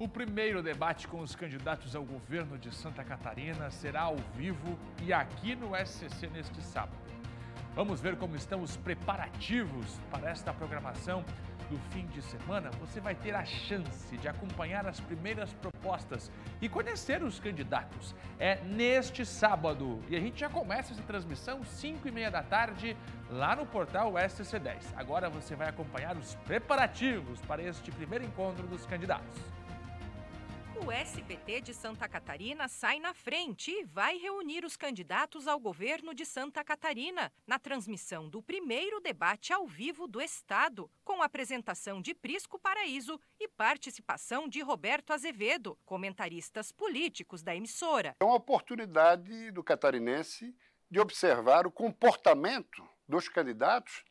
O primeiro debate com os candidatos ao governo de Santa Catarina será ao vivo e aqui no SCC neste sábado. Vamos ver como estão os preparativos para esta programação do fim de semana. Você vai ter a chance de acompanhar as primeiras propostas e conhecer os candidatos. É neste sábado e a gente já começa essa transmissão 5 e meia da tarde lá no portal SCC 10. Agora você vai acompanhar os preparativos para este primeiro encontro dos candidatos. O SBT de Santa Catarina sai na frente e vai reunir os candidatos ao governo de Santa Catarina na transmissão do primeiro debate ao vivo do Estado, com apresentação de Prisco Paraíso e participação de Roberto Azevedo, comentaristas políticos da emissora. É uma oportunidade do catarinense de observar o comportamento dos candidatos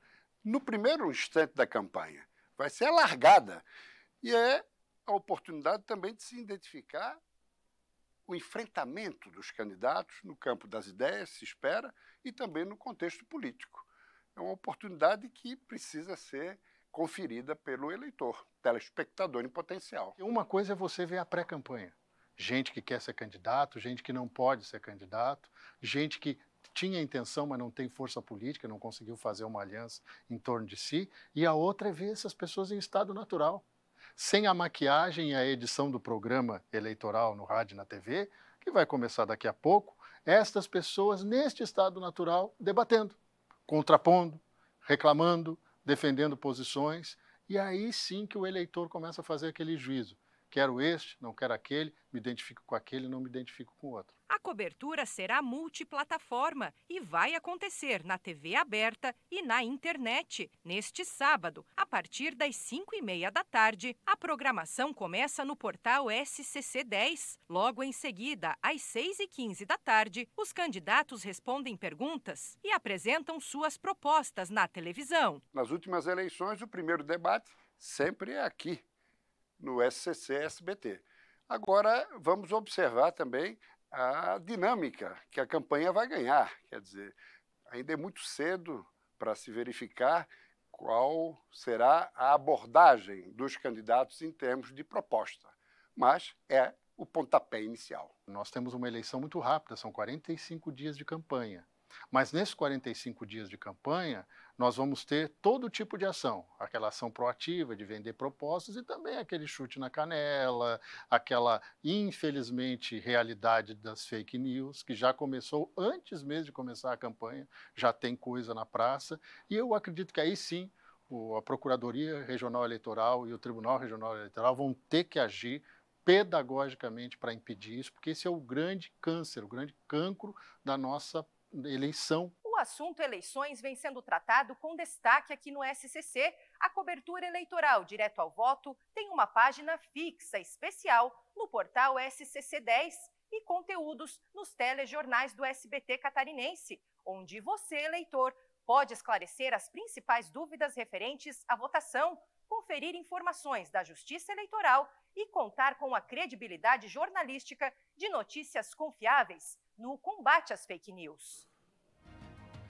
no primeiro instante da campanha. Vai ser alargada E é a oportunidade também de se identificar o enfrentamento dos candidatos no campo das ideias, se espera, e também no contexto político. É uma oportunidade que precisa ser conferida pelo eleitor, telespectador em potencial. Uma coisa é você ver a pré-campanha. Gente que quer ser candidato, gente que não pode ser candidato, gente que tinha intenção, mas não tem força política, não conseguiu fazer uma aliança em torno de si. E a outra é ver essas pessoas em estado natural sem a maquiagem e a edição do programa eleitoral no rádio e na TV, que vai começar daqui a pouco, estas pessoas neste estado natural debatendo, contrapondo, reclamando, defendendo posições, e aí sim que o eleitor começa a fazer aquele juízo. Quero este, não quero aquele, me identifico com aquele, não me identifico com outro. A cobertura será multiplataforma e vai acontecer na TV aberta e na internet. Neste sábado, a partir das 5 e meia da tarde, a programação começa no portal SCC10. Logo em seguida, às 6 e 15 da tarde, os candidatos respondem perguntas e apresentam suas propostas na televisão. Nas últimas eleições, o primeiro debate sempre é aqui no SCC-SBT. Agora, vamos observar também a dinâmica que a campanha vai ganhar. Quer dizer, ainda é muito cedo para se verificar qual será a abordagem dos candidatos em termos de proposta, mas é o pontapé inicial. Nós temos uma eleição muito rápida, são 45 dias de campanha. Mas nesses 45 dias de campanha, nós vamos ter todo tipo de ação, aquela ação proativa de vender propostas e também aquele chute na canela, aquela infelizmente realidade das fake news que já começou antes mesmo de começar a campanha, já tem coisa na praça, e eu acredito que aí sim a Procuradoria Regional Eleitoral e o Tribunal Regional Eleitoral vão ter que agir pedagogicamente para impedir isso, porque esse é o grande câncer, o grande cancro da nossa eleição. O assunto eleições vem sendo tratado com destaque aqui no SCC. A cobertura eleitoral direto ao voto tem uma página fixa especial no portal SCC10 e conteúdos nos telejornais do SBT catarinense, onde você, eleitor, pode esclarecer as principais dúvidas referentes à votação, conferir informações da Justiça Eleitoral e contar com a credibilidade jornalística de notícias confiáveis no combate às fake news.